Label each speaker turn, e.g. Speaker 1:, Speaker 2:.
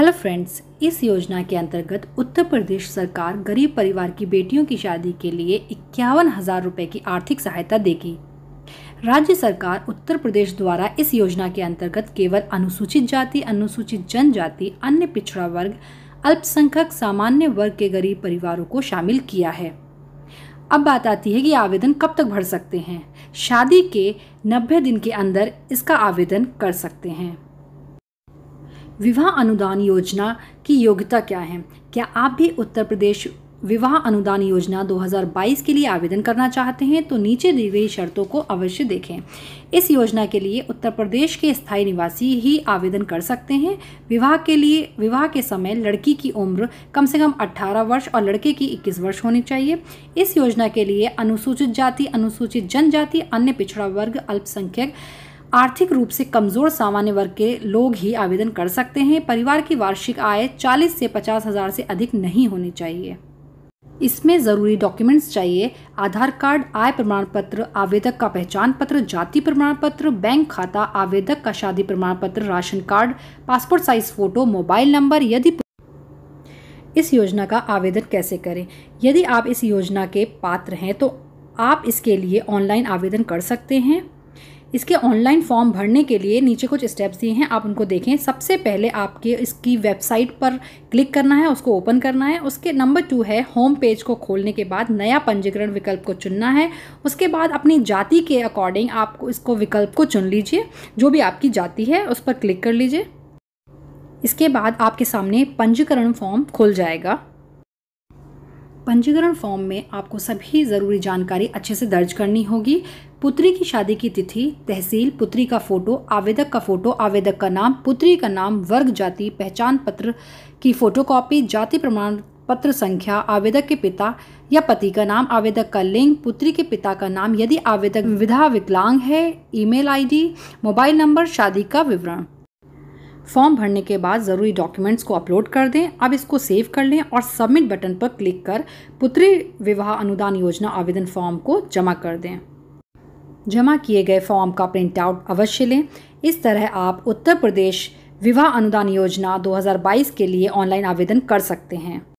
Speaker 1: hello friends इस योजना के अंतर्गत उत्तर प्रदेश सरकार गरीब परिवार की बेटियों की शादी के लिए इक्यावन हज़ार रुपये की आर्थिक सहायता देगी राज्य सरकार उत्तर प्रदेश द्वारा इस योजना के अंतर्गत केवल अनुसूचित जाति अनुसूचित जनजाति अन्य पिछड़ा वर्ग अल्पसंख्यक सामान्य वर्ग के गरीब परिवारों को शामिल किया है अब बात आती है कि आवेदन कब तक भर सकते हैं शादी के नब्बे दिन के अंदर इसका आवेदन कर सकते हैं विवाह अनुदान योजना की योग्यता क्या है क्या आप भी उत्तर प्रदेश विवाह अनुदान योजना 2022 के लिए आवेदन करना चाहते हैं तो नीचे दी गई शर्तों को अवश्य देखें इस योजना के लिए उत्तर प्रदेश के स्थायी निवासी ही आवेदन कर सकते हैं विवाह के लिए विवाह के समय लड़की की उम्र कम से कम 18 वर्ष और लड़के की 21 वर्ष होनी चाहिए इस योजना के लिए अनुसूचित जाति अनुसूचित जनजाति अन्य पिछड़ा वर्ग अल्पसंख्यक आर्थिक रूप से कमजोर सामान्य वर्ग के लोग ही आवेदन कर सकते हैं परिवार की वार्षिक आय 40 से पचास हजार से अधिक नहीं होनी चाहिए इसमें ज़रूरी डॉक्यूमेंट्स चाहिए आधार कार्ड आय प्रमाण पत्र आवेदक का पहचान पत्र जाति प्रमाण पत्र बैंक खाता आवेदक का शादी प्रमाण पत्र ration card passport size photo mobile number यदि इस योजना का आवेदन कैसे करें यदि आप इस योजना के पात्र हैं तो आप इसके लिए ऑनलाइन आवेदन कर सकते हैं इसके ऑनलाइन फॉर्म भरने के लिए नीचे कुछ स्टेप्स दिए हैं आप उनको देखें सबसे पहले आपके इसकी वेबसाइट पर क्लिक करना है उसको ओपन करना है उसके नंबर टू है होम पेज को खोलने के बाद नया पंजीकरण विकल्प को चुनना है उसके बाद अपनी जाति के अकॉर्डिंग आप इसको विकल्प को चुन लीजिए जो भी आपकी जाति है उस पर क्लिक कर लीजिए इसके बाद आपके सामने पंजीकरण फॉर्म खुल जाएगा पंजीकरण फॉर्म में आपको सभी ज़रूरी जानकारी अच्छे से दर्ज करनी होगी पुत्री की शादी की तिथि तहसील पुत्री का फोटो आवेदक का फोटो आवेदक का नाम पुत्री का नाम वर्ग जाति पहचान पत्र की फोटोकॉपी जाति प्रमाण पत्र संख्या आवेदक के पिता या पति का नाम आवेदक का लिंग पुत्री के पिता का नाम यदि आवेदक विधा विकलांग है ईमेल आईडी मोबाइल नंबर शादी का विवरण फॉर्म भरने के बाद ज़रूरी डॉक्यूमेंट्स को अपलोड कर दें अब इसको सेव कर लें और सबमिट बटन पर क्लिक कर पुत्री विवाह अनुदान योजना आवेदन फॉर्म को जमा कर दें जमा किए गए फॉर्म का प्रिंट आउट अवश्य लें इस तरह आप उत्तर प्रदेश विवाह अनुदान योजना 2022 के लिए ऑनलाइन आवेदन कर सकते हैं